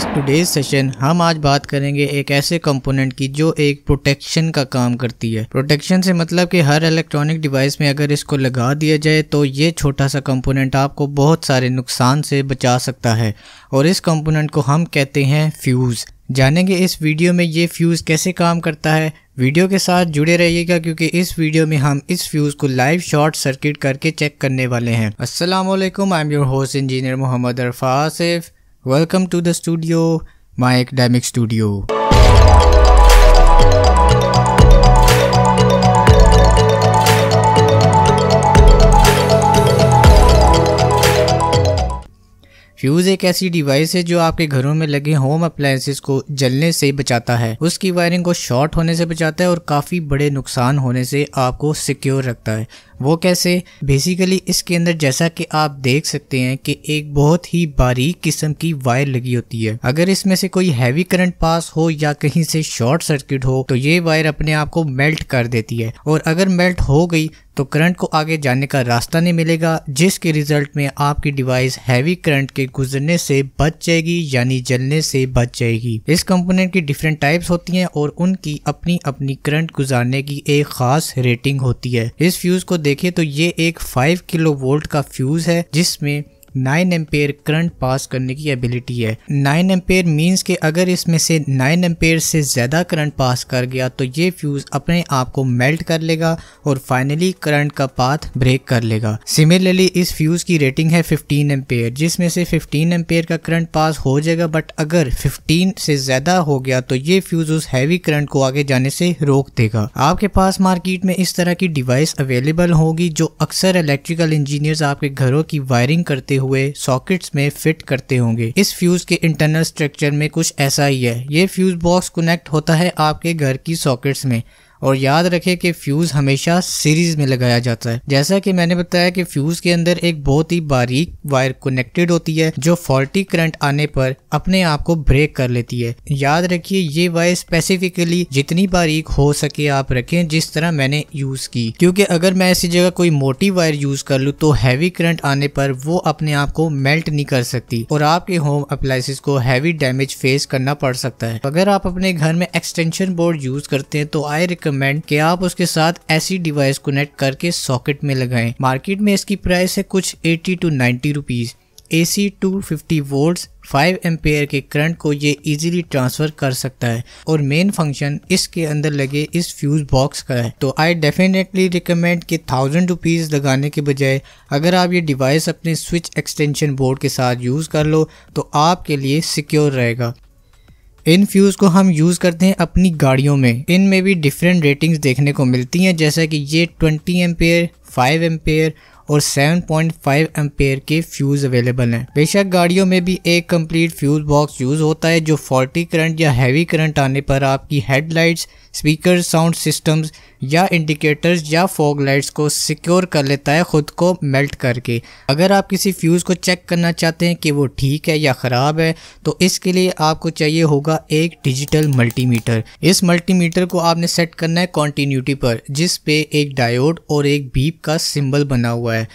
guys today's session हम आज बात करेंगे एक ऐसे कंपोनेंट की जो एक प्रोटेक्शन का काम करती है प्रोटेक्शन से मतलब कि हर इलेक्ट्रॉनिक डिवाइस में अगर इसको लगा दिया जाए तो ये छोटा सा कंपोनेंट आपको बहुत सारे नुकसान से बचा सकता है और इस कंपोनेंट को हम कहते हैं फ्यूज़ जानेंगे इस वीडियो में ये फ्यूज़ कैसे काम करता है वीडियो के साथ जुड़े रहिएगा क्योंकि इस वीडियो में हम इस फ्यूज़ को लाइव शॉर्ट सर्किट करके चेक करने वाले हैं असलम I am your host engineer Mohammad Arfa Asif welcome to the studio my academic studio fuse एक ऐसी डिवाइस है जो आपके घरों में लगे होम अप्लायंसेस को जलने से बचाता है उसकी वायरिंग को शॉर्ट होने से बचाता है और काफ़ी बड़े नुकसान होने से आपको सिक्योर रखता है वो कैसे बेसिकली इसके अंदर जैसा कि आप देख सकते हैं कि एक बहुत ही बारीक किस्म की वायर लगी होती है अगर इसमें से कोई हैवी करंट पास हो या कहीं से शॉर्ट सर्किट हो तो ये वायर अपने आप को मेल्ट कर देती है और अगर मेल्ट हो गई तो करंट को आगे जाने का रास्ता नहीं मिलेगा जिसके रिजल्ट में आपकी डिवाइस हैवी करंट के गुजरने से बच जाएगी यानी जलने से बच जाएगी इस कंपोनेंट की डिफरेंट टाइप्स होती हैं और उनकी अपनी अपनी करंट गुजारने की एक खास रेटिंग होती है इस फ्यूज को देख देखें तो ये एक 5 किलो वोल्ट का फ्यूज़ है जिसमें नाइन एम्पेयर करंट पास करने की एबिलिटी है नाइन एम्पेयर मीन्स कि अगर इसमें से नाइन एम्पेयर से ज़्यादा करंट पास कर गया तो ये फ्यूज़ अपने आप को मेल्ट कर लेगा और फाइनली करंट का पाथ ब्रेक कर लेगा सिमिलरली इस फ्यूज़ की रेटिंग है फिफ्टीन एम्पेयर जिसमें से फिफ्टीन एम्पेयर का करंट पास हो जाएगा बट अगर फिफ्टीन से ज़्यादा हो गया तो ये फ्यूज़ उस हैवी करंट को आगे जाने से रोक देगा आपके पास मार्केट में इस तरह की डिवाइस अवेलेबल होगी जो अक्सर इलेक्ट्रिकल इंजीनियर्स आपके घरों की वायरिंग करते हुए सॉकेट्स में फिट करते होंगे इस फ्यूज के इंटरनल स्ट्रक्चर में कुछ ऐसा ही है ये फ्यूज बॉक्स कनेक्ट होता है आपके घर की सॉकेट्स में और याद रखें कि फ्यूज़ हमेशा सीरीज़ में लगाया जाता है जैसा कि मैंने बताया कि फ्यूज़ के अंदर एक बहुत ही बारीक वायर कनेक्टेड होती है जो फॉल्टी करंट आने पर अपने आप को ब्रेक कर लेती है याद रखिए ये वायर स्पेसिफिकली जितनी बारीक हो सके आप रखें जिस तरह मैंने यूज़ की क्योंकि अगर मैं ऐसी जगह कोई मोटी वायर यूज़ कर लूँ तो हैवी करंट आने पर वो अपने आप को मेल्ट नहीं कर सकती और आपके होम अप्लाइसिस को हैवी डैमेज फेस करना पड़ सकता है अगर आप अपने घर में एक्सटेंशन बोर्ड यूज़ करते हैं तो आई रिकमेंड रिकमेंड कि आप उसके साथ ऐसी डिवाइस कनेक्ट करके सॉकेट में लगाएं मार्केट में इसकी प्राइस है कुछ 80 to 90 rupees AC 250 fifty volt five ampere के करंट को ये इजीली ट्रांसफर कर सकता है और मेन फंक्शन इसके अंदर लगे इस फ्यूज बॉक्स का है तो आई डेफिनेटली रिकमेंड कि थाउजेंड रुपीज़ लगाने के बजाय अगर आप ये डिवाइस अपने स्विच एक्सटेंशन बोर्ड के साथ यूज़ कर लो तो आपके लिए सिक्योर रहेगा इन फ्यूज़ को हम यूज़ करते हैं अपनी गाड़ियों में इनमें भी डिफरेंट रेटिंग्स देखने को मिलती हैं जैसा कि ये 20 एम्पेयर 5 एम्पेयर और 7.5 पॉइंट के फ्यूज़ अवेलेबल हैं बेशक गाड़ियों में भी एक कंप्लीट फ्यूज़ बॉक्स यूज़ होता है जो फॉल्टी करंट या हैवी करंट आने पर आपकी हेडलाइट्स स्पीकर साउंड सिस्टम्स या इंडिकेटर्स या फॉग लाइट्स को सिक्योर कर लेता है ख़ुद को मेल्ट करके अगर आप किसी फ्यूज़ को चेक करना चाहते हैं कि वो ठीक है या ख़राब है तो इसके लिए आपको चाहिए होगा एक डिजिटल मल्टीमीटर इस मल्टीमीटर को आपने सेट करना है कॉन्टीन्यूटी पर जिस पे एक डायोड और एक बीप का सिंबल बना हुआ है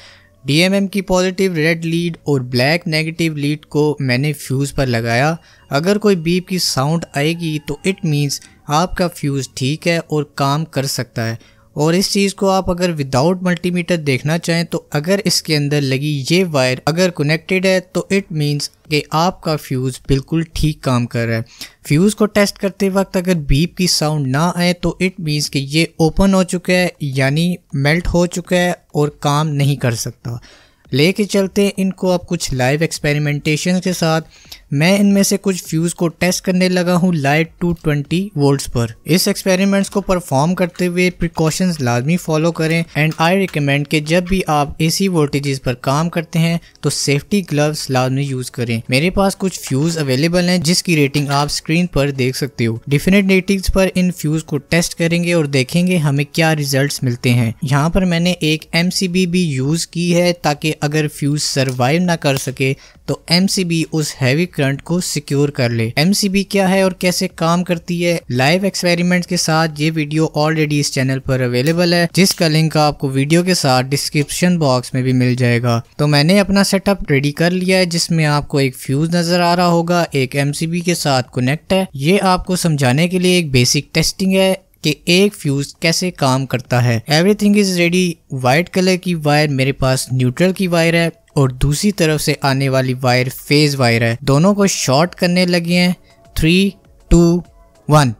डीएमएम की पॉजिटिव रेड लीड और ब्लैक नेगेटिव लीड को मैंने फ्यूज़ पर लगाया अगर कोई बीप की साउंड आएगी तो इट मीन्स आपका फ्यूज़ ठीक है और काम कर सकता है और इस चीज़ को आप अगर विदाउट मल्टीमीटर देखना चाहें तो अगर इसके अंदर लगी ये वायर अगर कनेक्टेड है तो इट मींस कि आपका फ्यूज़ बिल्कुल ठीक काम कर रहा है फ्यूज़ को टेस्ट करते वक्त अगर बीप की साउंड ना आए तो इट मींस कि ये ओपन हो चुका है यानी मेल्ट हो चुका है और काम नहीं कर सकता लेके चलते हैं इनको आप कुछ लाइव एक्सपेरिमेंटेशन के साथ मैं इनमें से कुछ फ्यूज़ को टेस्ट करने लगा हूँ लाइट टू ट्वेंटी वोल्ट्स पर इस एक्सपेरिमेंट्स को परफॉर्म करते हुए प्रिकॉशंस लाजमी फॉलो करें एंड आई रिकमेंड कि जब भी आप एसी वोल्टेजेस पर काम करते हैं तो सेफ्टी ग्लव्स लाजमी यूज़ करें मेरे पास कुछ फ्यूज़ अवेलेबल हैं जिसकी रेटिंग आप स्क्रीन पर देख सकते हो डिफरेंट रेटिंग्स पर इन फ्यूज़ को टेस्ट करेंगे और देखेंगे हमें क्या रिजल्ट मिलते हैं यहाँ पर मैंने एक एम भी यूज़ की है ताकि अगर फ्यूज़ सर्वाइव ना कर सके तो एम उस हैवी करंट को सिक्योर कर ले एम क्या है और कैसे काम करती है लाइव एक्सपेरिमेंट के साथ ये वीडियो ऑलरेडी इस चैनल पर अवेलेबल है जिसका लिंक आपको वीडियो के साथ डिस्क्रिप्शन बॉक्स में भी मिल जाएगा तो मैंने अपना सेटअप रेडी कर लिया है जिसमें आपको एक फ्यूज नजर आ रहा होगा एक एम के साथ कनेक्ट है ये आपको समझाने के लिए एक बेसिक टेस्टिंग है कि एक फ्यूज कैसे काम करता है everything is ready white colour की वायर मेरे पास न्यूट्रल की वायर है और दूसरी तरफ से आने वाली वायर फेज वायर है दोनों को शॉर्ट करने लगे हैं थ्री टू वन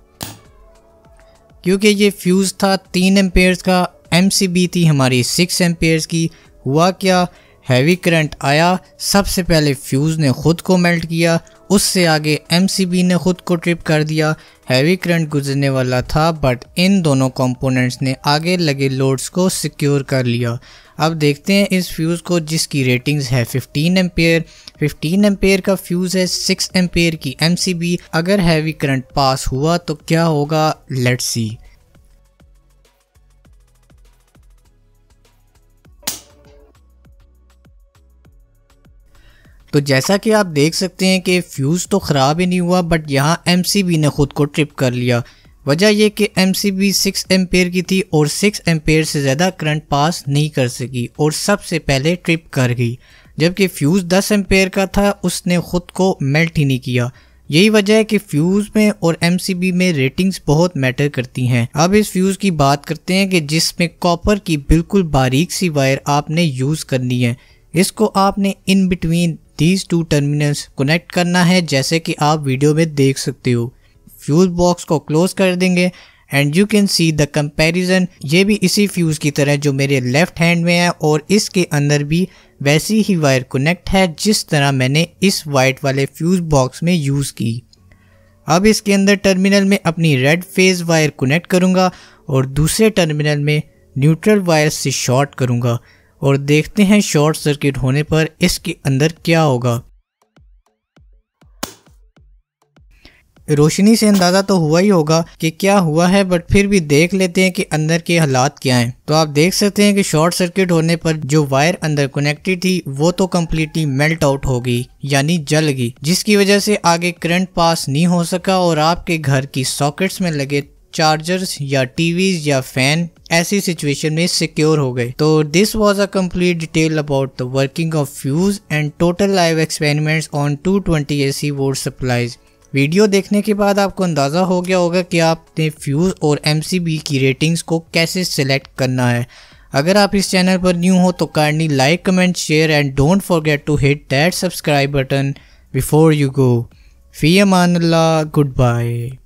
क्योंकि ये फ्यूज़ था तीन एम्पेयर का एम थी हमारी सिक्स एम्पेयर की हुआ क्या हैवी करंट आया सबसे पहले फ्यूज़ ने ख़ुद को मेल्ट किया उससे आगे एमसीबी ने ख़ुद को ट्रिप कर दिया हैवी करंट गुजरने वाला था बट इन दोनों कंपोनेंट्स ने आगे लगे लोड्स को सिक्योर कर लिया अब देखते हैं इस फ्यूज़ को जिसकी रेटिंग्स है 15 एम्पेयर 15 एम्पेयर का फ्यूज़ है 6 एम्पेयर की एमसीबी अगर हैवी करंट पास हुआ तो क्या होगा लेट्स सी तो जैसा कि आप देख सकते हैं कि फ्यूज़ तो ख़राब ही नहीं हुआ बट यहाँ एम ने ख़ुद को ट्रिप कर लिया वजह यह कि M C B six ampere की थी और सिक्स एम्पेयर से ज़्यादा करंट पास नहीं कर सकी और सबसे पहले ट्रिप कर गई जबकि फ्यूज़ दस एम्पेयर का था उसने ख़ुद को मेल्ट ही नहीं किया यही वजह है कि फ्यूज़ में और एम में रेटिंग्स बहुत मैटर करती हैं अब इस फ्यूज़ की बात करते हैं कि जिसमें कॉपर की बिल्कुल बारीक सी वायर आपने यूज़ करनी है इसको आपने in between these two terminals connect करना है जैसे कि आप वीडियो में देख सकते हो फ्यूज़ बॉक्स को क्लोज कर देंगे and you can see the comparison ये भी इसी फ्यूज़ की तरह जो मेरे लेफ्ट हैंड में है और इसके अंदर भी वैसी ही वायर कनेक्ट है जिस तरह मैंने इस वाइट वाले फ्यूज़ बॉक्स में यूज़ की अब इसके अंदर टर्मिनल में अपनी रेड फेज वायर कनेक्ट करूँगा और दूसरे टर्मिनल में न्यूट्रल वायर से शॉर्ट करूँगा और देखते हैं शॉर्ट सर्किट होने पर इसके अंदर क्या होगा रोशनी से अंदाज़ा तो हुआ ही होगा कि क्या हुआ है बट फिर भी देख लेते हैं कि अंदर के हालात क्या हैं तो आप देख सकते हैं कि शॉर्ट सर्किट होने पर जो वायर अंदर कनेक्टेड थी वो तो कम्प्लीटली मेल्ट आउट होगी यानी जल गई जिसकी वजह से आगे करंट पास नहीं हो सका और आपके घर की सॉकेट्स में लगे चार्जर्स या टीवीज या फैन ऐसी सिचुएशन में सिक्योर हो गए तो this was a complete detail about the working of fuse and total live experiments on 220 twenty A C volt supplies video देखने के बाद आपको अंदाज़ा हो गया होगा कि आपने फ्यूज़ और एम की रेटिंग्स को कैसे सिलेक्ट करना है अगर आप इस चैनल पर न्यू हो तो kindly like comment share and don't forget to hit that subscribe button before you go फी अमान गुड बाय